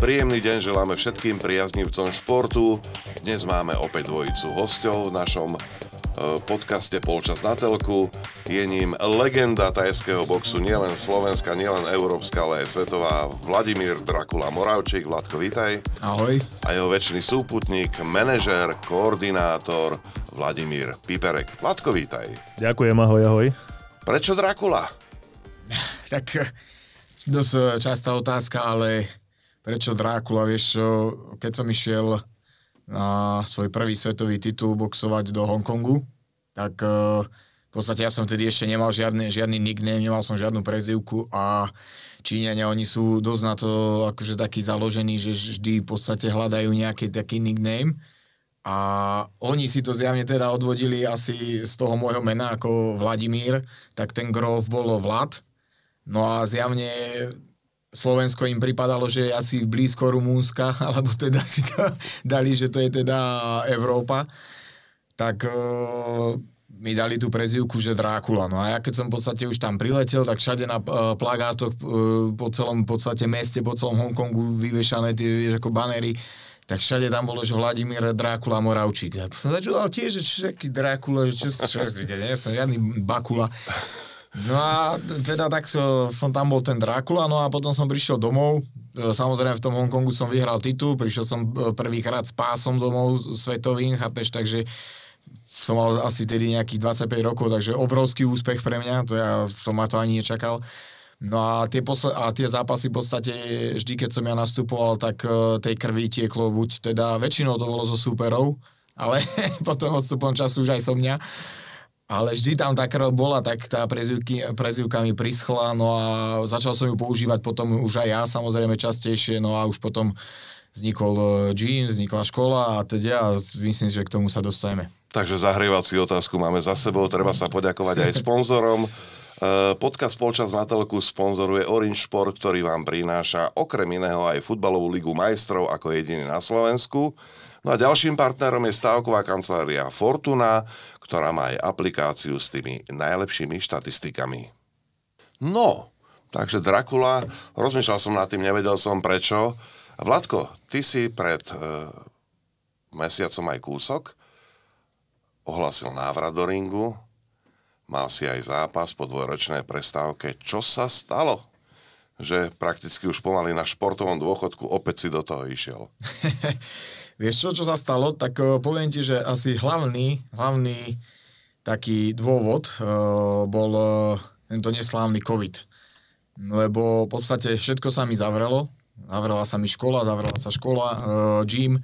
Príjemný deň želáme všetkým priaznivcom športu. Dnes máme opäť dvojicu hostov v našom e, podcaste Polčas na telku. Je ním legenda tajského boxu nielen slovenská, nielen európska, ale aj svetová Vladimír Drakula Moravčík. Vladko, vítaj. Ahoj. A jeho väčší súputník, manažér, koordinátor Vladimír Piperek. Vladko, vítaj. Ďakujem, ahoj, ahoj. Prečo Drakula? tak dosť e, častá otázka, ale prečo Drákula, vieš, keď som išiel na svoj prvý svetový titul boxovať do Hongkongu, tak e, v podstate ja som vtedy ešte nemal žiadny, žiadny nickname, nemal som žiadnu prezivku a Číňania, oni sú dosť na to akože taký založení, že vždy v podstate hľadajú nejaký taký nickname a oni si to zjavne teda odvodili asi z toho môjho mena ako Vladimír, tak ten grov bolo Vlad. No a zjavne Slovensko im pripadalo, že je asi blízko Rumúnska, alebo teda si to dali, že to je teda Európa, tak uh, mi dali tú prezivku, že Drákula. No a ja keď som v podstate už tam priletel, tak všade na uh, plagátoch uh, po celom v podstate meste, po celom Hongkongu vyvešané tie ako banery, tak všade tam bolo, že Vladimír Drákula Moravčík. Ja som ale tiež, že čo taký Drákula, že čo, čo, čo, nie som čo, Bakula. No a teda tak so, som tam bol ten Drákula, no a potom som prišiel domov, e, samozrejme v tom Hongkongu som vyhral titul, prišiel som e, prvýkrát s pásom domov svetovým, chápeš, takže som mal asi tedy nejakých 25 rokov, takže obrovský úspech pre mňa, to ja som ma to ani nečakal. No a tie, posle- a tie zápasy v podstate, vždy keď som ja nastupoval, tak uh, tej krvi tieklo buď teda, väčšinou to bolo so súperov, ale potom odstupom času už aj so mňa ale vždy tam tá krv bola, tak tá prezivky, prezivka mi prischla, no a začal som ju používať potom už aj ja samozrejme častejšie, no a už potom vznikol e, gym, vznikla škola a teda ja myslím, že k tomu sa dostajeme. Takže zahrievací otázku máme za sebou, treba sa poďakovať aj sponzorom. E, podcast Polčas na telku sponzoruje Orange Sport, ktorý vám prináša okrem iného aj futbalovú ligu majstrov ako jediný na Slovensku. No a ďalším partnerom je stávková kancelária Fortuna, ktorá má aj aplikáciu s tými najlepšími štatistikami. No, takže Drakula, rozmýšľal som nad tým, nevedel som prečo. Vladko, ty si pred e, mesiacom aj kúsok ohlasil návrat do ringu, mal si aj zápas po dvojročnej prestávke. Čo sa stalo? Že prakticky už pomaly na športovom dôchodku opäť si do toho išiel. Vieš čo, čo sa stalo? Tak eh, poviem ti, že asi hlavný, hlavný taký dôvod uh, bol uh, tento neslávny COVID. Lebo v podstate všetko sa mi zavrelo. Zavrela sa mi škola, zavrela sa škola, uh, gym.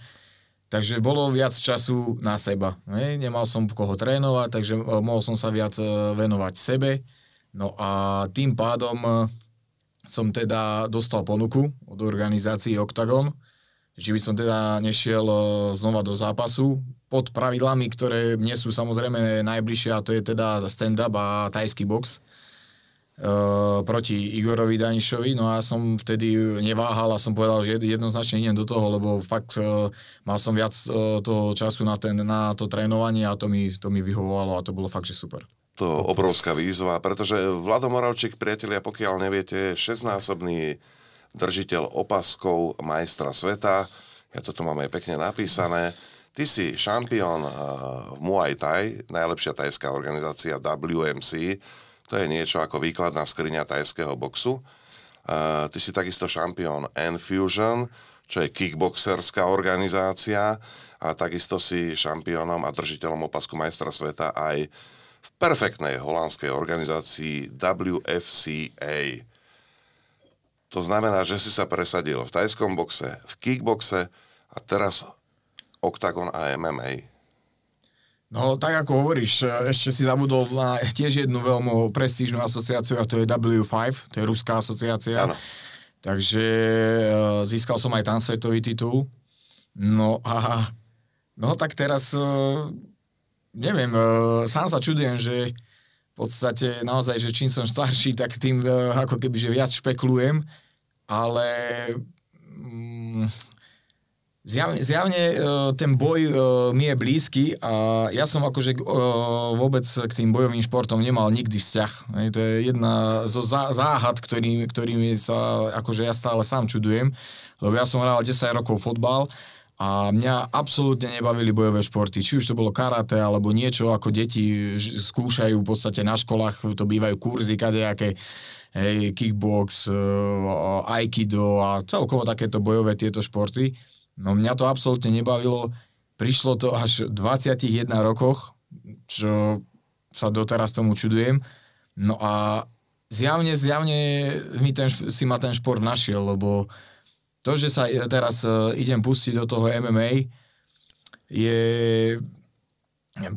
Takže bolo viac času na seba. Ne? Nemal som koho trénovať, takže mohol som sa viac venovať sebe. No a tým pádom som teda dostal ponuku od organizácií Octagon, že by som teda nešiel e, znova do zápasu pod pravidlami, ktoré mne sú samozrejme najbližšie a to je teda stand-up a tajský box e, proti Igorovi Danišovi, no a som vtedy neváhal a som povedal, že jednoznačne idem do toho, lebo fakt e, mal som viac toho času na, ten, na to trénovanie a to mi, to mi vyhovovalo a to bolo fakt, že super. To obrovská výzva, pretože Vlado Moravčík, priatelia, pokiaľ neviete, šestnásobný držiteľ opaskov majstra sveta. Ja toto mám aj pekne napísané. Ty si šampión eh, v Muay Thai, najlepšia tajská organizácia WMC. To je niečo ako výkladná skriňa tajského boxu. Eh, ty si takisto šampión N-Fusion, čo je kickboxerská organizácia a takisto si šampiónom a držiteľom opasku majstra sveta aj v perfektnej holandskej organizácii WFCA. To znamená, že si sa presadil v tajskom boxe, v kickboxe a teraz OKTAGON a MMA. No, tak ako hovoríš, e, ešte si zabudol na tiež jednu veľmi prestížnú asociáciu a to je W5, to je ruská asociácia. Ano. Takže e, získal som aj tam svetový titul. No a no tak teraz e, neviem, sám sa čudujem, že podstate naozaj, že čím som starší, tak tým e, ako keby, že viac špekulujem, ale um, zjavne, zjavne e, ten boj e, mi je blízky a ja som akože vôbec k tým bojovým športom nemal nikdy vzťah. To je jedna zo záhad, ktorý, sa akože ja stále sám čudujem, lebo ja som hral 10 rokov fotbal, a mňa absolútne nebavili bojové športy, či už to bolo karate, alebo niečo, ako deti skúšajú v podstate na školách, to bývajú kurzy kadejaké, hej, kickbox, e, aikido a celkovo takéto bojové tieto športy. No mňa to absolútne nebavilo, prišlo to až v 21 rokoch, čo sa doteraz tomu čudujem. No a zjavne, zjavne mi ten, si ma ten šport našiel, lebo uh, to, že sa teraz e, idem pustiť do toho MMA, je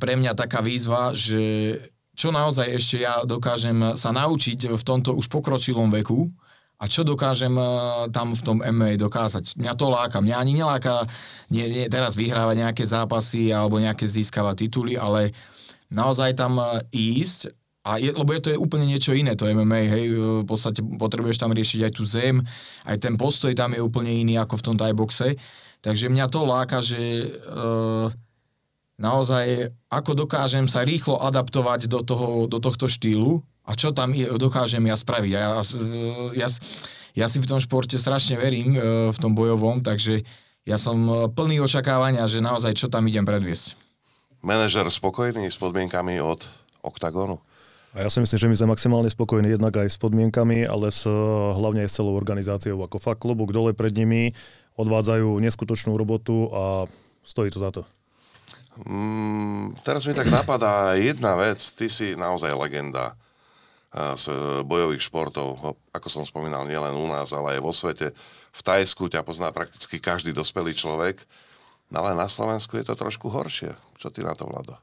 pre mňa taká výzva, že čo naozaj ešte ja dokážem sa naučiť v tomto už pokročilom veku a čo dokážem e, tam v tom MMA dokázať. Mňa to láka. Mňa ani neláka nie, nie, teraz vyhrávať nejaké zápasy alebo nejaké získavať tituly, ale naozaj tam e, ísť a je, lebo je to je úplne niečo iné, to MMA, hej, e, v podstate potrebuješ tam riešiť aj tú zem, aj ten postoj tam je úplne iný ako v tom thai boxe. Takže mňa to láka, že e, naozaj ako dokážem sa rýchlo adaptovať do, toho, do tohto štýlu a čo tam je, dokážem ja spraviť. Ja, e, ja, ja si v tom športe strašne verím, e, v tom bojovom, takže ja som e, plný očakávania, že naozaj čo tam idem predviesť. Manažer spokojný s podmienkami od OKTAGONu? A ja si myslím, že my sme maximálne spokojní jednak aj s podmienkami, ale s, eh, hlavne aj s celou organizáciou ako fakt klobúk dole pred nimi, odvádzajú neskutočnú robotu a stojí to za to. Mm, teraz mi tak napadá jedna vec, ty si naozaj legenda eh, z bojových športov, no, ako som spomínal, nielen u nás, ale aj vo svete. V Tajsku ťa pozná prakticky každý dospelý človek, ale na Slovensku je to trošku horšie. Čo ty na to, Vlado?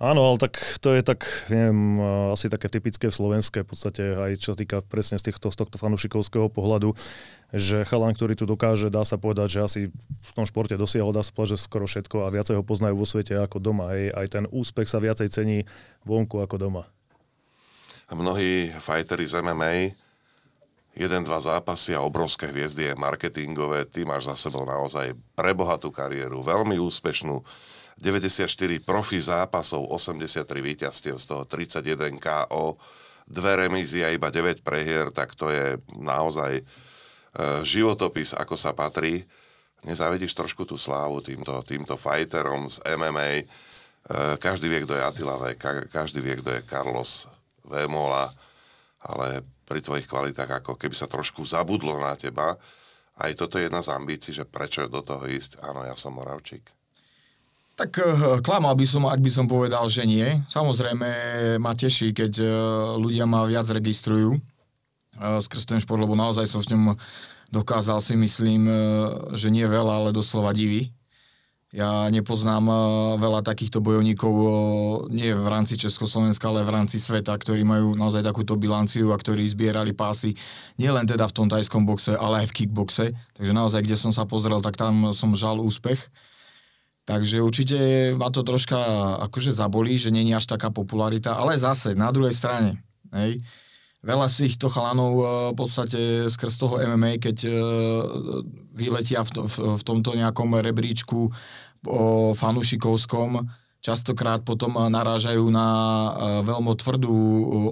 Áno, ale tak to je tak, neviem, asi také typické v slovenské v podstate, aj čo sa týka presne z, týchto, z tohto fanušikovského pohľadu, že chalan, ktorý tu dokáže, dá sa povedať, že asi v tom športe dosiahol, dá sa povedať, že skoro všetko a viacej ho poznajú vo svete ako doma. Hej. Aj ten úspech sa viacej cení vonku ako doma. Mnohí fajteri z MMA, jeden, dva zápasy a obrovské hviezdy je marketingové. Ty máš za sebou naozaj prebohatú kariéru, veľmi úspešnú 94 profi zápasov, 83 víťazstiev, z toho 31 KO, dve remízy a iba 9 prehier, tak to je naozaj e, životopis, ako sa patrí. Nezávidíš trošku tú slávu týmto, týmto fighterom z MMA. E, každý vie, kto je Attila V, každý vie, kto je Carlos Vemola, ale pri tvojich kvalitách ako keby sa trošku zabudlo na teba. Aj toto je jedna z ambícií, že prečo do toho ísť. Áno, ja som Moravčík. Tak eh, klamal by som, ak by som povedal, že nie. Samozrejme ma teší, keď eh, ľudia ma viac registrujú eh, skrz ten šport, lebo naozaj som v ňom dokázal si myslím, že nie veľa, ale doslova divy. Ja nepoznám veľa takýchto bojovníkov, nie v rámci Československa, ale v rámci sveta, ktorí majú naozaj takúto bilanciu a ktorí zbierali pásy nielen teda v tom tajskom boxe, ale aj v kickboxe. Takže naozaj, kde som sa pozrel, tak tam som žal úspech. Takže určite ma to troška akože zabolí, že není až taká popularita, ale zase na druhej strane, hej, veľa z týchto chalanov e, v podstate skrz toho MMA, keď e, vyletia v, to, v tomto nejakom rebríčku fanušikovskom, častokrát potom narážajú na e, veľmi tvrdú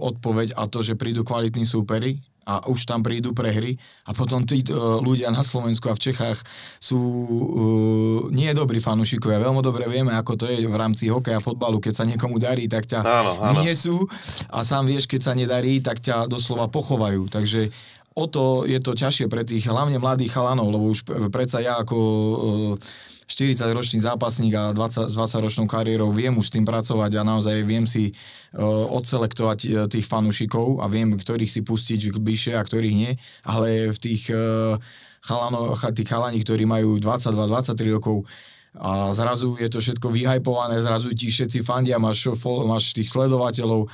odpoveď a to, že prídu kvalitní súperi, a už tam prídu prehry a potom tí uh, ľudia na Slovensku a v Čechách sú uh, nie dobrí fanúšikovia. Veľmi dobre vieme, ako to je v rámci hokeja, fotbalu, keď sa niekomu darí, tak ťa áno, áno. sú a sám vieš, keď sa nedarí, tak ťa doslova pochovajú. Takže o to je to ťažšie pre tých hlavne mladých chalanov, lebo už predsa ja ako uh, 40-ročný zápasník a 20, 20-ročnou kariérou viem už s tým pracovať a naozaj viem si uh, odselektovať uh, tých fanúšikov a viem, ktorých si pustiť bližšie a ktorých nie, ale v tých uh, chalano, tí chalani, ktorí majú 22-23 rokov, a zrazu je to všetko vyhajpované, zrazu ti všetci fandia, máš, máš tých sledovateľov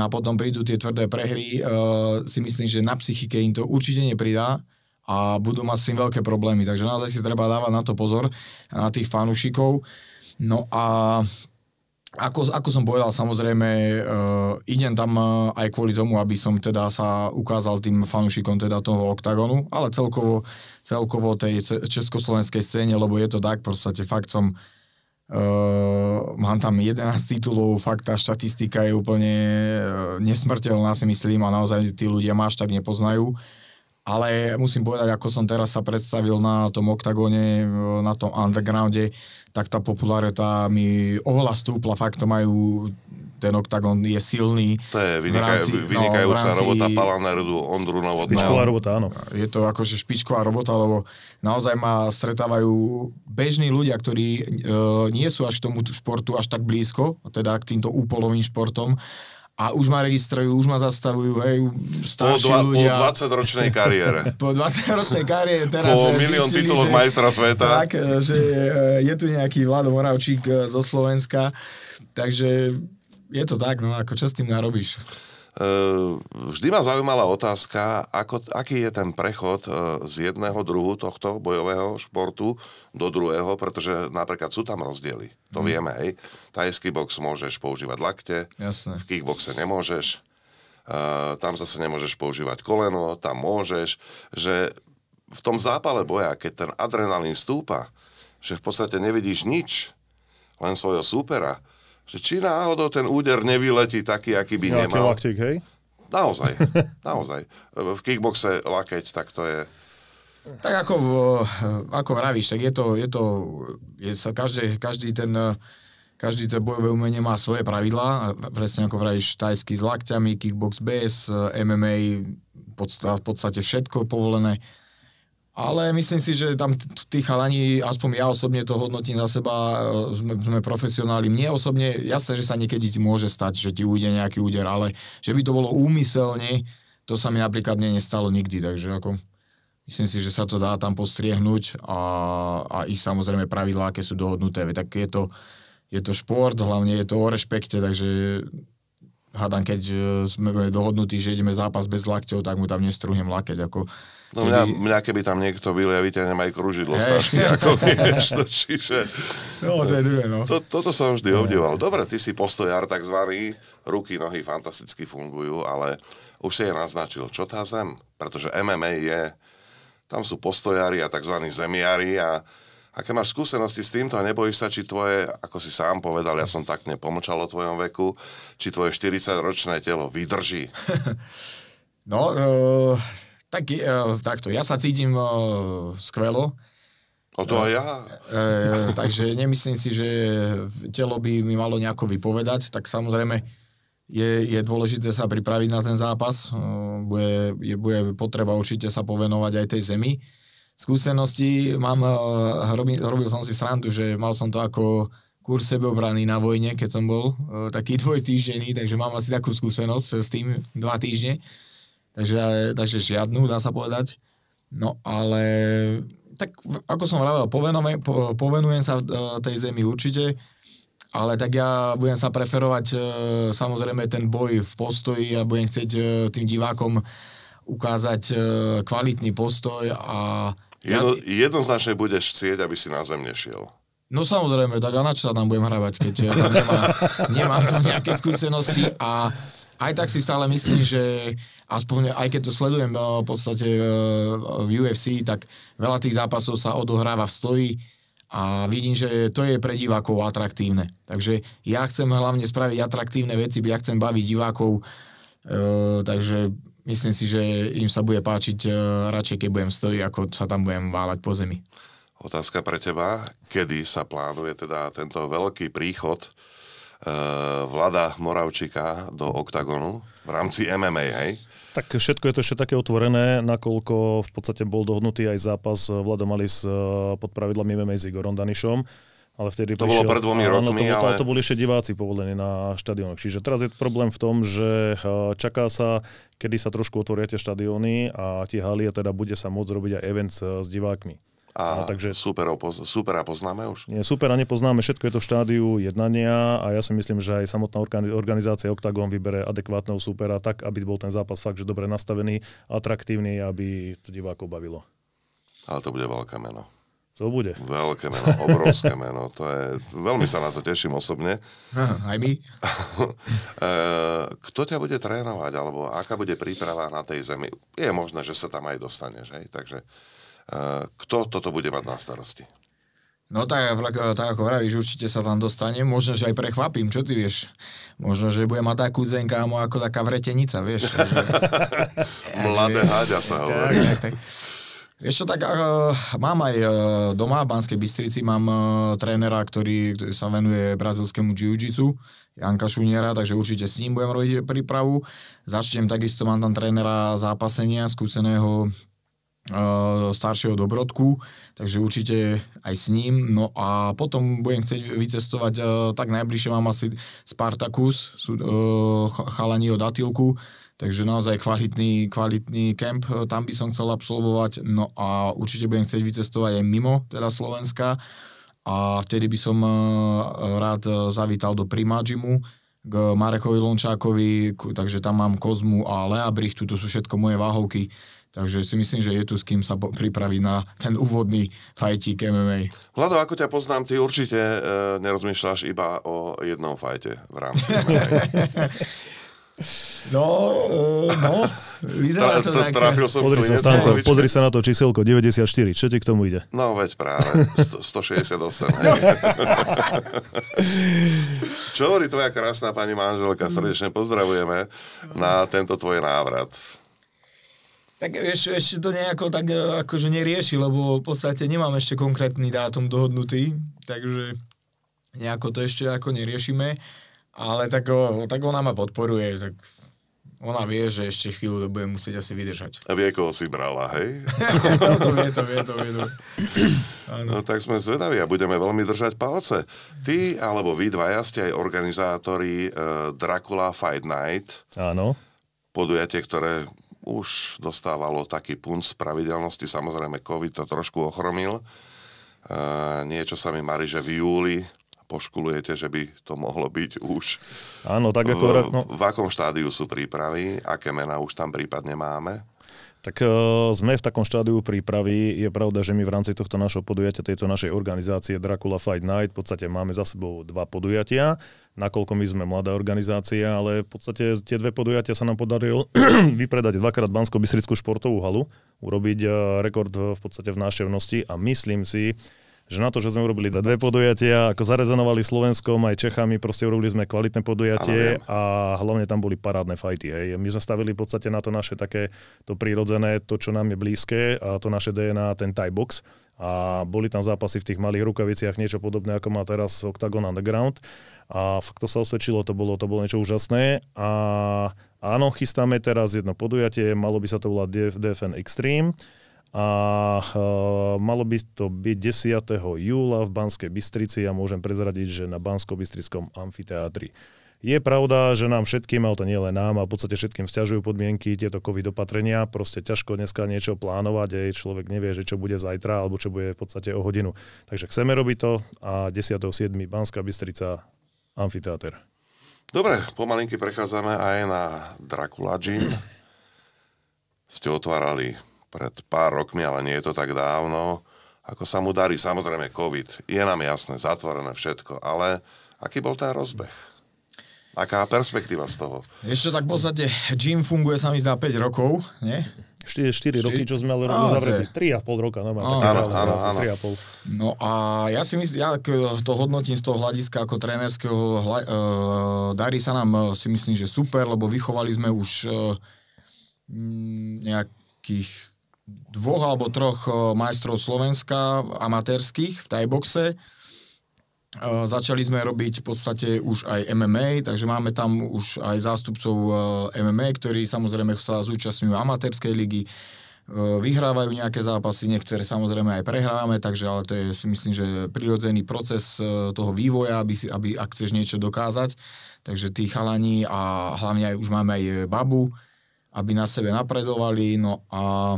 a potom prídu tie tvrdé prehry, si myslím, že na psychike im to určite nepridá a budú mať s tým veľké problémy. Takže naozaj si treba dávať na to pozor, na tých fanúšikov. No a ako, ako som povedal, samozrejme e, idem tam eh, aj kvôli tomu, aby som teda sa ukázal tým fanúšikom teda toho oktagonu, ale celkovo, celkovo tej československej scéne, lebo je to tak, v podstate fakt som Uh, mám tam 11 titulov, fakt tá štatistika je úplne uh, nesmrteľná si myslím a naozaj tí ľudia ma až tak nepoznajú. Uh, ale musím povedať, ako som teraz sa predstavil na tom oktagóne, na tom undergrounde, tak tá popularita mi oveľa stúpla, fakt to majú ten oktagón je silný. To je vynikaj, rámci, vynikajúca no, rámci, robota Palanerdu, Ondru Novotného. Špičková robota, áno. Je to akože špičková robota, lebo naozaj ma stretávajú bežní ľudia, ktorí e, nie sú až k tomu športu až tak blízko, teda k týmto úpolovým športom, a už ma registrujú, už ma zastavujú, hej, starší po dva, ľudia. Po 20-ročnej kariére. po 20-ročnej kariére teraz Po eh, milión titulov majstra sveta. Tak, eh, že je, eh, je tu nejaký Vlado Moravčík zo Slovenska, takže je to tak, no ako čo s tým narobíš? Ehm, vždy ma zaujímala otázka, ako, aký je ten prechod e, z jedného druhu tohto bojového športu do druhého, pretože napríklad sú tam rozdiely. To hmm. vieme, hej. Tajský box môžeš používať lakte, Jasne. v kickboxe nemôžeš, e, tam zase nemôžeš používať koleno, tam môžeš, že v tom zápale boja, keď ten adrenalín stúpa, že v podstate nevidíš nič, len svojho súpera, že či náhodou ten úder nevyletí taký, aký by Nejaký nemal. Laktík, hej? Naozaj, naozaj. V kickboxe lakeť, tak to je... Tak ako, v, ako vravíš, tak je to, je to je sa každý, každý ten každý ten bojové umenie má svoje pravidlá, presne ako vravíš, tajský s lakťami, kickbox bez, MMA, v podstate všetko povolené. Ale myslím si, že tam tí chalani, aspoň ja osobne to hodnotím za seba, e, sme, sme profesionáli. Mne osobne, jasné, že sa niekedy ti môže stať, že ti ujde nejaký úder, ale že by to bolo úmyselne, to sa mi napríklad mne nestalo nikdy, takže ako... Myslím si, že sa to dá tam postriehnúť a, a i samozrejme pravidlá, aké sú dohodnuté. Tak je to, je to šport, hlavne je to o rešpekte, takže hádam, keď e, sme dohodnutí, že ideme zápas bez lakťov, tak mu tam nestruhnem lakeť. Ako no mňa, mňa, keby tam niekto byl, ja vytiahnem aj kružidlo hey. strašne, ako vieš, to, čiže... No, to je dve, no. To, toto som vždy no. obdival. Dobre, ty si postojar takzvaný, ruky, nohy fantasticky fungujú, ale už si je naznačil, čo tá zem? Pretože MMA je, tam sú postojári a tzv. zemiari a Aké máš skúsenosti s týmto a nebojíš sa, či tvoje, ako si sám povedal, ja som tak nepomlčal o tvojom veku, či tvoje 40-ročné telo vydrží? No, e, tak, e, takto, ja sa cítim e, skvelo. O to aj ja. E, e, takže nemyslím si, že telo by mi malo nejako vypovedať, tak samozrejme je, je dôležité sa pripraviť na ten zápas. E, bude, je, bude potreba určite sa povenovať aj tej zemi skúsenosti. Mám, eh, robil, robil som si srandu, že mal som to ako kurz sebeobrany na vojne, keď som bol eh, taký týždený, takže mám asi takú skúsenosť eh, s tým dva týždne. Takže, takže žiadnu, dá sa povedať. No ale tak ako som vravel, povenujem, povenujem sa tej zemi určite, ale tak ja budem sa preferovať samozrejme ten boj v postoji a budem chcieť tým divákom ukázať e, kvalitný postoj a... Jedno, jednoznačne budeš chcieť, aby si na zem nešiel. No samozrejme, tak a na čo sa tam budem hravať, keď ja e, tam nemám, nemám tam nejaké skúsenosti a aj tak si stále myslím, že aspoň aj keď to sledujem e, v podstate v UFC, tak veľa tých zápasov sa odohráva v stoji a vidím, že to je pre divákov atraktívne. Takže ja chcem hlavne spraviť atraktívne veci, ja chcem baviť divákov, takže myslím si, že im sa bude páčiť e, radšej, keď budem stojiť, ako sa tam budem váľať po zemi. Otázka pre teba, kedy sa plánuje teda tento veľký príchod uh, Vlada Moravčíka do OKTAGONu v rámci MMA, hej? Tak všetko je to ešte také otvorené, nakoľko v podstate bol dohodnutý aj zápas Vlado Malis e, pod pravidlami MMA s Igorom Danišom ale vtedy to prišiel, bolo pred dvomi áno, rokmi, to, ale... To, to boli ešte diváci povolení na štadiónoch. Čiže teraz je problém v tom, že eh, čaká sa, kedy sa trošku otvoria tie štadióny a tie haly a teda bude sa môcť robiť aj event s, s divákmi. A no, takže, supera, poz, supera poznáme už? Nie, supera nepoznáme, všetko je to v štádiu jednania a ja si myslím, že aj samotná organizácia Octagon vybere adekvátneho supera tak, aby bol ten zápas fakt, že dobre nastavený, atraktívny, aby to divákov bavilo. Ale to bude veľké meno. To bude. Veľké meno, obrovské meno. To je, veľmi sa na to teším osobne. Aj my. Eh, kto ťa bude trénovať, alebo aká bude príprava na tej zemi? Je možné, že sa tam aj dostaneš, hej? Takže eh, kto toto bude mať na starosti? No tak, tak ako vravíš, určite sa tam dostane. možno, že aj prechvapím, čo ty vieš. Možno, že bude mať takú zen kámo, ako taká vretenica, vieš. Mladé háďa sa hovorí. Tak, tak, tak. Vieš čo, tak uh, mám aj uh, doma v Banskej Bystrici, mám uh, trénera, ktorý, ktorý sa venuje brazilskému jiu-jitsu, Janka Šuniera, takže určite s ním budem robiť prípravu. Začnem takisto, mám tam trénera zápasenia, skúseného staršieho dobrodku, takže určite aj s ním. No a potom budem chcieť vycestovať, tak najbližšie mám asi Spartacus, chalani od Atilku, Takže naozaj kvalitný, kvalitný kemp, e, tam by som chcel absolvovať, no a určite budem chcieť vycestovať aj mimo teda Slovenska a vtedy by som e, rád e, zavítal do Prima Gymu, k Marekovi Lončákovi, takže tam mám Kozmu a Lea Brichtu, to sú všetko moje váhovky. Takže si myslím, že je tu s kým sa pripraviť na ten úvodný fajtík MMA. Vlado, ako ťa poznám, ty určite e, nerozmýšľaš iba o jednom fajte v rámci MMA. No, uh, no, vyzerá to to Trafil som pozri, sa, Stanko, pozri sa na to číselko, 94, čo ti k tomu ide? No veď práve, 168. čo hovorí tvoja krásna pani manželka, srdečne pozdravujeme na tento tvoj návrat. Tak ešte, ešte to nejako tak eh, akože nerieši, lebo v podstate nemám ešte konkrétny dátum dohodnutý, takže nejako to ešte ako neriešime. Ale tak, o, tak ona ma podporuje, tak ona vie, že ešte chvíľu to bude musieť asi vydržať. A vie, koho si brala, hej? no, to vie, to vie, to vie. To... no tak sme zvedaví a budeme veľmi držať palce. Ty alebo vy dvaja ste aj organizátori uh, Dracula Fight Night. Áno. Podujatie, ktoré už dostávalo taký punc pravidelnosti. Samozrejme, COVID to trošku ochromil. Uh, niečo sa mi marí, že v júli poškulujete, že by to mohlo byť už. Áno, tak eh, ako... V, no... v akom štádiu sú prípravy? Aké mená už tam prípadne máme? Tak uh, sme v takom štádiu prípravy. Je pravda, že my v rámci tohto našho podujatia, tejto našej organizácie Dracula Fight Night, v podstate máme za sebou dva podujatia, nakoľko my sme mladá organizácia, ale v podstate tie dve podujatia sa nám podarilo vypredať dvakrát bansko bystrickú športovú halu, urobiť eh, rekord v podstate v návštevnosti a myslím si, že na to, že sme urobili dve podujatia, ako zarezenovali Slovenskom aj Čechami, proste urobili sme kvalitné podujatie a hlavne tam boli parádne fajty. Hej. My sme stavili v podstate na to naše také to prírodzené, to, čo nám je blízke a to naše DNA, ten Thai box a boli tam zápasy v tých malých rukaviciach, niečo podobné, ako má teraz Octagon Underground. A fakt to sa osvedčilo, to bolo, to bolo niečo úžasné. A áno, chystáme teraz jedno podujatie, malo by sa to volať DFN Extreme a eh, malo by to byť 10. júla v Banskej Bystrici a môžem prezradiť, že na Bansko-Bystrickom amfiteátri. Je pravda, že nám všetkým, ale to nie len nám, a v podstate všetkým stiažujú podmienky tieto COVID opatrenia. Proste ťažko dneska niečo plánovať, aj človek nevie, že čo bude zajtra alebo čo bude v podstate o hodinu. Takže chceme robiť to a 10.7. Banská Bystrica, amfiteáter. Dobre, pomalinky prechádzame aj na Dracula Gym. Ste otvárali pred pár rokmi, ale nie je to tak dávno, ako sa mu darí. Samozrejme COVID, je nám jasné, zatvorené všetko, ale aký bol ten rozbeh? Aká perspektíva z toho? Ešte tak v podstate gym funguje sa mi zdá 5 rokov, nie? 4, 4, 4 roky, čo sme ale rovno zavretí. 3,5 roka, normálne. Áno, áno, áno. No a ja si myslím, ja to hodnotím z toho hľadiska ako trénerského, uh, darí sa nám, e, si myslím, že super, lebo vychovali sme už uh, nejakých dvoch alebo troch e, majstrov Slovenska amatérských v tajboxe. E, začali sme robiť v podstate už aj MMA, takže máme tam už aj zástupcov e, MMA, ktorí samozrejme sa zúčastňujú amatérskej ligy, vyhrávajú nejaké zápasy, niektoré samozrejme aj prehrávame, takže ale to je si myslím, že prirodzený proces toho vývoja, aby, si, aby ak chceš niečo dokázať. Takže tí chalani a hlavne aj už máme aj babu, aby na sebe napredovali, no a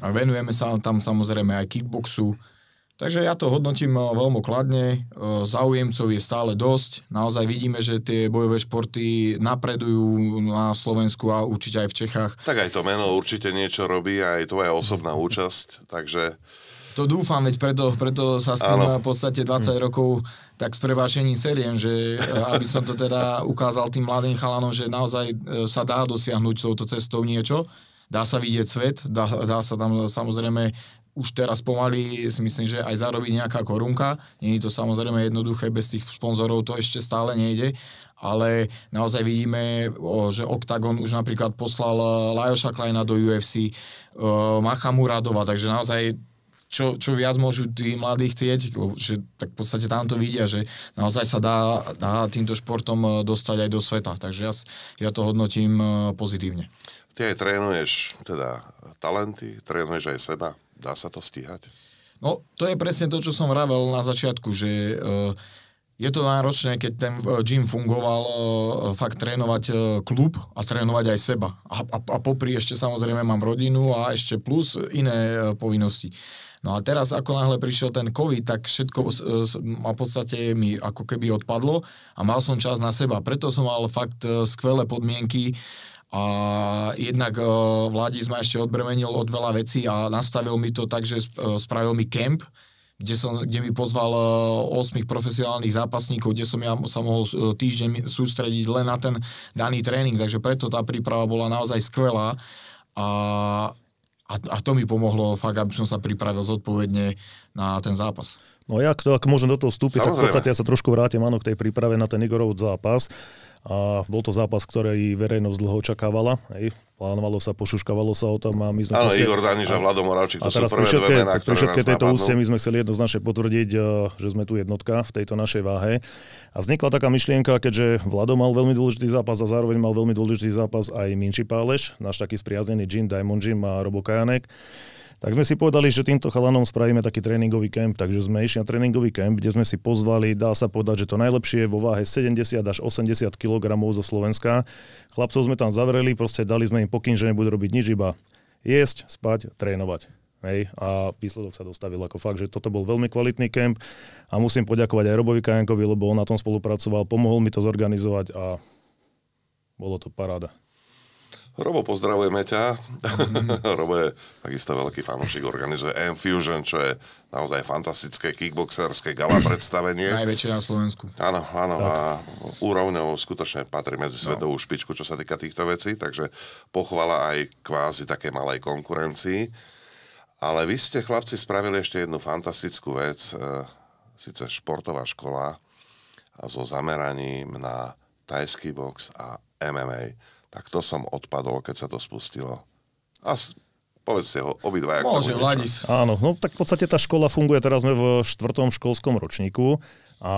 a venujeme sa tam samozrejme aj kickboxu. Takže ja to hodnotím eh, veľmi kladne, eh, zaujemcov je stále dosť, naozaj vidíme, že tie bojové športy napredujú na Slovensku a určite aj v Čechách. Tak aj to meno určite niečo robí, aj tvoja osobná účasť, takže... To dúfam, veď preto, preto sa s tým v podstate 20 hm. rokov tak s prevášením seriem, že eh, aby som to teda ukázal tým mladým chalanom, že naozaj sa dá dosiahnuť touto cestou niečo dá sa vidieť svet, dá, dá sa tam samozrejme už teraz pomaly si myslím, že aj zarobiť nejaká korunka. Nie je to samozrejme jednoduché, bez tých sponzorov to ešte stále nejde, ale naozaj vidíme, že Octagon už napríklad poslal e, Lajoša Kleina do UFC, e, Macha Muradova, takže naozaj čo, čo viac môžu tí mladí chcieť, lebo, že, tak v podstate tam to vidia, že naozaj sa dá, dá týmto športom e, dostať aj do sveta. Takže ja, ja to hodnotím pozitívne. Ty aj trénuješ teda talenty, trénuješ aj seba. Dá sa to stíhať? No, to je presne to, čo som vravel na začiatku, že eh, je to náročné, keď ten eh, gym fungoval, eh, fakt trénovať klub a trénovať aj seba. A, a, a popri ešte samozrejme mám rodinu a ešte plus iné povinnosti. No a teraz, ako náhle prišiel ten COVID, tak všetko ma v podstate mi ako keby odpadlo a mal som čas na seba. Preto som mal fakt skvelé podmienky a jednak e, vládi ma ešte odbremenil od veľa vecí a nastavil mi to tak, že e, spravil mi kemp, kde, som, kde mi pozval 8 e, profesionálnych zápasníkov, kde som ja sa mohol týždeň sústrediť len na ten daný tréning, takže preto tá príprava bola naozaj skvelá a, a, a to mi pomohlo fakt, aby som sa pripravil zodpovedne na ten zápas. No ja, ak, ak môžem do toho vstúpiť, Samozrejme. tak v podstate ja sa trošku vrátim áno, k tej príprave na ten Igorov zápas a bol to zápas, ktorý verejnosť dlho očakávala. Hej. Plánovalo sa, pošuškávalo sa o tom a my sme... Ale proste... Igor Daniš a Vlado Moravčík, to sú prvé všetké, dve mená, ktoré všetké tejto úste my sme chceli jednoznačne potvrdiť, e, že sme tu jednotka v tejto našej váhe. A vznikla taká myšlienka, keďže Vlado mal veľmi dôležitý zápas a zároveň mal veľmi dôležitý zápas aj Minči Páleš, náš taký spriaznený Jim Diamond Jim a Robo Kajanek tak sme si povedali, že týmto chalanom spravíme taký tréningový kemp, takže sme išli na tréningový kemp, kde sme si pozvali, dá sa povedať, že to najlepšie je vo váhe 70 až 80 kg zo Slovenska. Chlapcov sme tam zavreli, proste dali sme im pokyn, že nebudú robiť nič, iba jesť, spať, trénovať. Hej, a výsledok sa dostavil ako fakt, že toto bol veľmi kvalitný kemp a musím poďakovať aj Robovi Kajankovi, lebo on na tom spolupracoval, pomohol mi to zorganizovať a bolo to paráda. Robo, pozdravujeme ťa. Mm. Robo je takisto veľký fanúšik, organizuje M-Fusion, čo je naozaj fantastické kickboxerské gala predstavenie. Najväčšie na Slovensku. Áno, áno. Tak. A úrovňou skutočne patrí medzi no. svetovú špičku, čo sa týka týchto vecí, takže pochvala aj kvázi také malej konkurencii. Ale vy ste, chlapci, spravili ešte jednu fantastickú vec, e, síce športová škola a so zameraním na tajský box a MMA tak to som odpadol, keď sa to spustilo. A si ho, obidva. Môže, Ladis. Áno, no tak v podstate tá škola funguje, teraz sme v štvrtom školskom ročníku a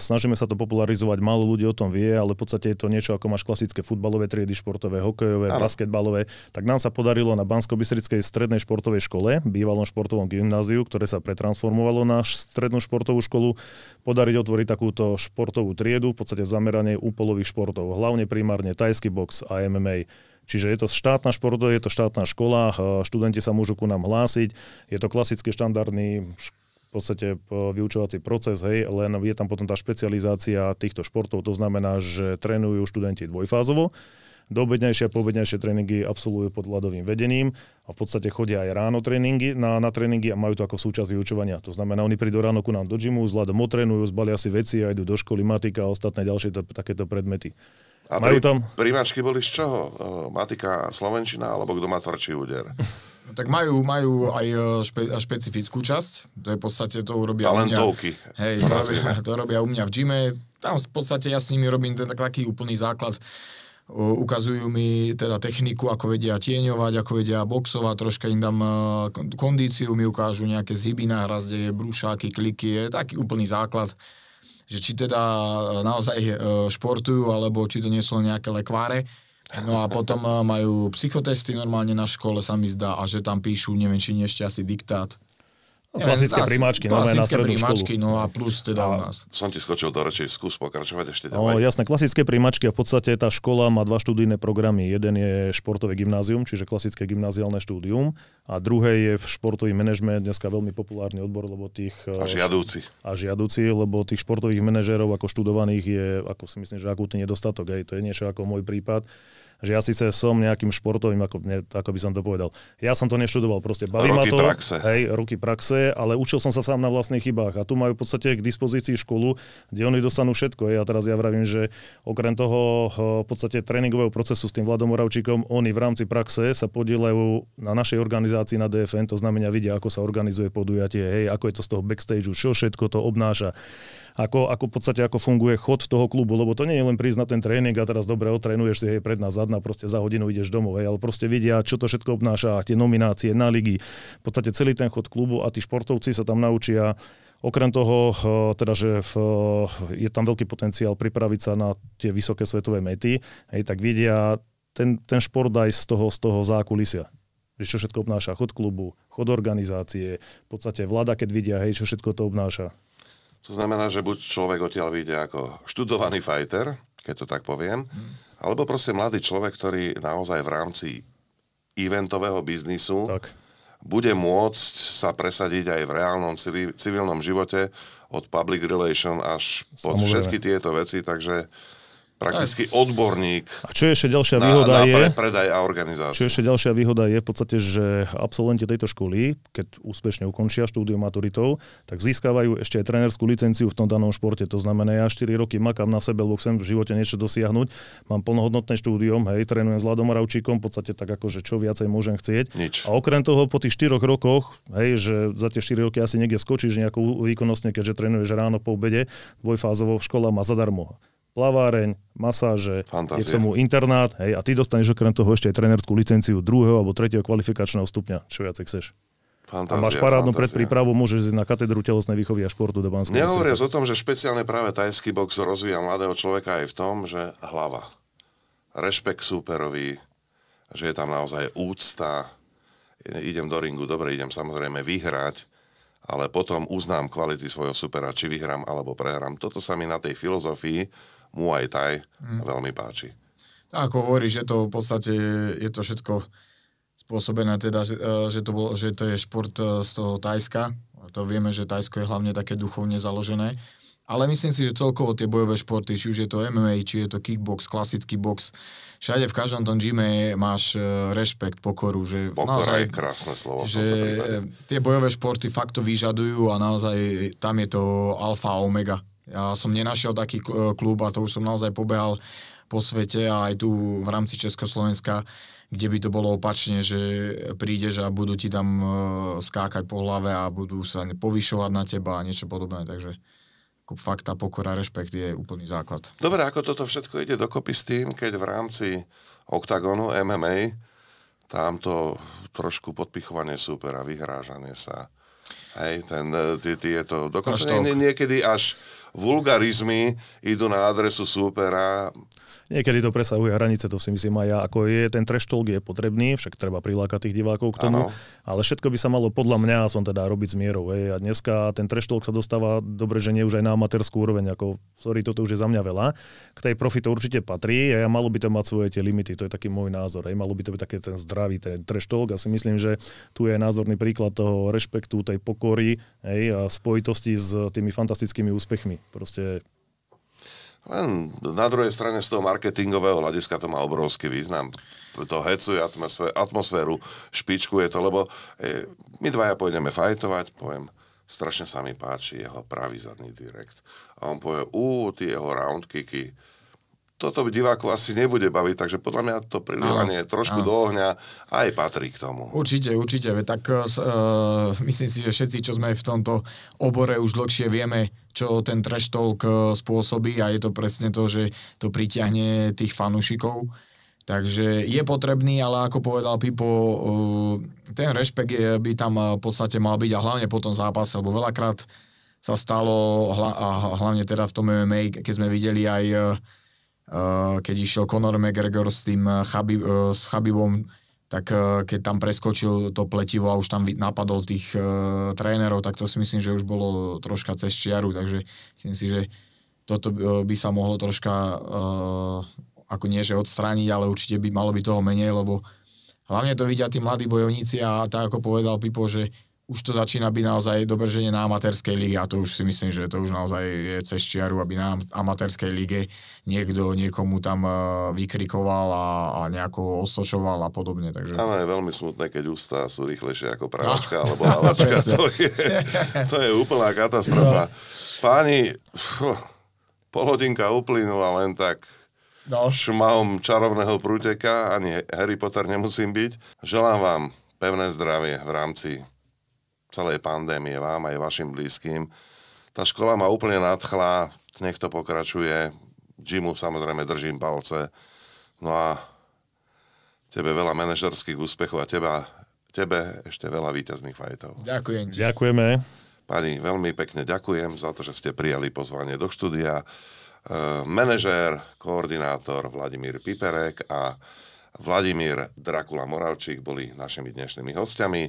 snažíme sa to popularizovať, málo ľudí o tom vie, ale v podstate je to niečo ako máš klasické futbalové triedy, športové, hokejové, ano. basketbalové. Tak nám sa podarilo na bansko strednej športovej škole, bývalom športovom gymnáziu, ktoré sa pretransformovalo na strednú športovú školu, podariť otvoriť takúto športovú triedu, v podstate zameranie úpolových športov, hlavne primárne tajský box a MMA. Čiže je to štátna športová, je to štátna škola, študenti sa môžu ku nám hlásiť, je to klasický štandardný šk- podstate eh, vyučovací proces, hej, len je tam potom tá špecializácia týchto športov, to znamená, že trénujú študenti dvojfázovo, dobednejšie a pobednejšie tréningy absolvujú pod ľadovým vedením a v podstate chodia aj ráno tréningy, na, na tréningy a majú to ako súčasť vyučovania. To znamená, oni prídu ráno ku nám do gymu, s ľadom otrénujú, zbalia si veci a idú do školy, matika a ostatné ďalšie to, takéto predmety. A Majú tam... primačky boli z čoho? Matika, Slovenčina, alebo kto má tvrdší úder? No tak majú, majú aj e, špe, špecifickú časť, to je v podstate, to urobia Talentovky. U mňa, hej, to robia, to robia u mňa v gyme, tam v podstate ja s nimi robím ten taký úplný základ, ukazujú mi teda techniku, ako vedia tieňovať, ako vedia boxovať, troška im dám e, kondíciu, mi ukážu nejaké zhyby na hrazde, brúšáky, kliky, je taký úplný základ že či teda eh, naozaj eh, športujú, alebo či to nie sú nejaké lekváre. No a potom eh, majú psychotesty normálne na škole, sa mi zdá, a že tam píšu, neviem, či nie ešte asi diktát. No, klasické zás, primáčky, klasické primáčky, no a plus teda a u nás. Som ti skočil do rečej, skús pokračovať ešte ďalej. No, jasné, klasické primáčky a v podstate tá škola má dva študijné programy. Jeden je športové gymnázium, čiže klasické gymnáziálne štúdium a druhé je športový manažment, dneska veľmi populárny odbor, lebo tých... A e, žiadúci. A žiadúci, lebo tých športových manažérov ako študovaných je, ako si myslím, že akutný nedostatok, aj to je niečo ako môj prípad že ja síce som nejakým športovým, ako, ne, ako by som to povedal. Ja som to neštudoval, proste baví ma to. Praxe. Hej, ruky praxe, ale učil som sa sám na vlastných chybách. A tu majú v podstate k dispozícii školu, kde oni dostanú všetko. Ja A teraz ja vravím, že okrem toho eh, v podstate tréningového procesu s tým Vladom Moravčíkom, oni v rámci praxe sa podielajú na našej organizácii na DFN, to znamená vidia, ako sa organizuje podujatie, hej, ako je to z toho backstage, čo všetko to obnáša ako, ako v podstate ako funguje chod toho klubu, lebo to nie je len prísť na ten tréning a teraz dobre otrénuješ si, hej, predná, zadná, proste za hodinu ideš domov, hej, ale proste vidia, čo to všetko obnáša, tie nominácie na ligy, v podstate celý ten chod klubu a tí športovci sa tam naučia Okrem toho, eh, teda, že v, eh, je tam veľký potenciál pripraviť sa na tie vysoké svetové mety, hej, tak vidia ten, ten šport aj z toho, z toho zákulisia že čo všetko obnáša chod klubu, chod organizácie, v podstate vláda, keď vidia, hej, čo všetko to obnáša. To znamená, že buď človek odtiaľ vyjde ako študovaný fajter, keď to tak poviem, hmm. alebo proste mladý človek, ktorý naozaj v rámci eventového biznisu tak. bude môcť sa presadiť aj v reálnom civilnom živote od public relation až pod Samozrejme. všetky tieto veci, takže Prakticky odborník. A čo ešte ďalšia na, výhoda na, na je... predaj a organizáciu. Čo ešte ďalšia výhoda je v podstate, že absolventi tejto školy, keď úspešne ukončia štúdium maturitou, tak získavajú ešte aj trénerskú licenciu v tom danom športe. To znamená, ja 4 roky makám na sebe, lebo chcem v živote niečo dosiahnuť. Mám plnohodnotné štúdium, hej, trénujem s Ladom Moravčíkom, v podstate tak že čo viacej môžem chcieť. Nič. A okrem toho po tých 4 rokoch, hej, že za tie 4 roky asi niekde skočíš nejakú výkonnostne, keďže trénuješ ráno po obede, dvojfázovo škola má zadarmo plaváreň, masáže, Fantazie. je k tomu internát, hej, a ty dostaneš okrem toho ešte aj trenerskú licenciu druhého alebo tretieho kvalifikačného stupňa, čo viac chceš. Fantázia, a máš parádnu predprípravu, môžeš ísť na katedru telesnej výchovy a športu do Banského Nehovoriac o tom, že špeciálne práve tajský box rozvíja mladého človeka aj v tom, že hlava, rešpekt súperovi, že je tam naozaj úcta, idem do ringu, dobre, idem samozrejme vyhrať, ale potom uznám kvality svojho supera, či vyhrám alebo prehrám. Toto sa mi na tej filozofii Muay Thai mm. veľmi páči. Ako hovoríš, že to v podstate je to všetko spôsobené teda, že e, to, bolo, že to je šport e, z toho Tajska. To vieme, že Tajsko je hlavne také duchovne založené. Ale myslím si, že celkovo tie bojové športy, či už je to MMA, či je to kickbox, klasický box, všade v každom tom gyme máš e, rešpekt, pokoru. Že Pokora naozaj, je krásne slovo. Že tie bojové športy fakt to vyžadujú a naozaj tam je to alfa a omega ja som nenašiel taký e, klub a to už som naozaj pobehal po svete a aj tu v rámci Československa, kde by to bolo opačne, že prídeš a budú ti tam e, skákať po hlave a budú sa povyšovať na teba a niečo podobné, takže fakt tá pokora, rešpekt je úplný základ. Dobre, ako toto všetko ide dokopy s tým, keď v rámci OKTAGONu MMA tamto trošku podpichovanie a vyhrážanie sa. Hej, ten, ty, e, ty je to dokonca nie, niekedy až vulgarizmy idú na adresu súpera Niekedy to presahuje hranice, to si myslím aj ja. Ako je, ten treštolk je potrebný, však treba prilákať tých divákov k tomu, ano. ale všetko by sa malo podľa mňa, som teda robiť s mierou. Ej. A dneska ten treštolk sa dostáva, dobre, že nie už aj na amatérskú úroveň, ako, sorry, toto už je za mňa veľa. K tej profi to určite patrí a ja malo by to mať svoje tie limity, to je taký môj názor. Ej. Malo by to byť také ten zdravý ten treštolk. a si myslím, že tu je názorný príklad toho rešpektu, tej pokory ej, a spojitosti s tými fantastickými úspechmi. Proste len na druhej strane z toho marketingového hľadiska to má obrovský význam. To hecuje atmosféru, atmosféru špičkuje to, lebo e, my dvaja pôjdeme fajtovať, poviem, strašne sa mi páči jeho pravý zadný direkt. A on povie, ú, tie jeho round kicky, toto by diváku asi nebude baviť, takže podľa mňa to prilievanie trošku ano. do ohňa aj patrí k tomu. Určite, určite. Tak uh, myslím si, že všetci, čo sme v tomto obore už dlhšie vieme, čo ten trash talk e, spôsobí a je to presne to, že to pritiahne tých fanúšikov. Takže je potrebný, ale ako povedal Pipo, e, ten rešpekt by tam e, v podstate mal byť a hlavne po tom zápase, lebo veľakrát sa stalo, a hlavne teda v tom MMA, keď sme videli aj keď išiel Conor McGregor s tým Chabibom, tak eh, keď tam preskočil to pletivo a už tam napadol tých e, trénerov, tak to si myslím, že už bolo troška cez čiaru, takže myslím si, že toto by eh, sa mohlo troška, e, ako nie že odstrániť, ale určite by malo by toho menej, lebo hlavne to vidia tí mladí bojovníci a tak ako povedal Pipo, že už to začína byť naozaj dobrženie na amatérskej lige a to už si myslím, že to už naozaj je cez čiaru, aby na amatérskej lige niekto niekomu tam eh, vykrikoval a, a nejako osočoval a podobne. Takže... Áno, je veľmi smutné, keď ústa sú rýchlejšie ako pravačka no. alebo hlavačka. to, je, to je úplná katastrofa. No. Páni, polhodinka uplynula len tak no. šmaom čarovného prúteka, ani Harry Potter nemusím byť. Želám vám pevné zdravie v rámci celej pandémie vám aj vašim blízkym. Tá škola ma úplne nadchla, nech to pokračuje. Jimu samozrejme držím palce. No a tebe veľa manažerských úspechov a teba, tebe ešte veľa víťazných fajtov. Ďakujem ti. Ďakujeme. Pani, veľmi pekne ďakujem za to, že ste prijali pozvanie do štúdia. E, manažér, koordinátor Vladimír Piperek a Vladimír Drakula Moravčík boli našimi dnešnými hostiami.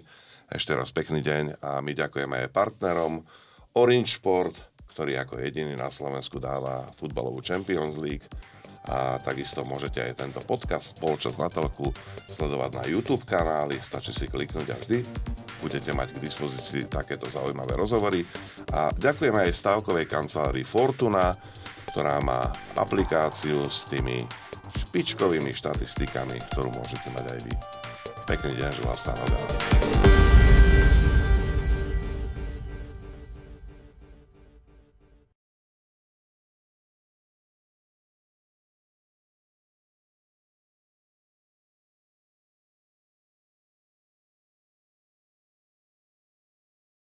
Ešte raz pekný deň a my ďakujeme aj partnerom Orange Sport, ktorý ako jediný na Slovensku dáva futbalovú Champions League a takisto môžete aj tento podcast Polčas na telku sledovať na YouTube kanáli, stačí si kliknúť a vždy budete mať k dispozícii takéto zaujímavé rozhovory. A ďakujeme aj stavkovej kancelárii Fortuna, ktorá má aplikáciu s tými špičkovými štatistikami, ktorú môžete mať aj vy. Pekný deň, želá Stano Galaxy.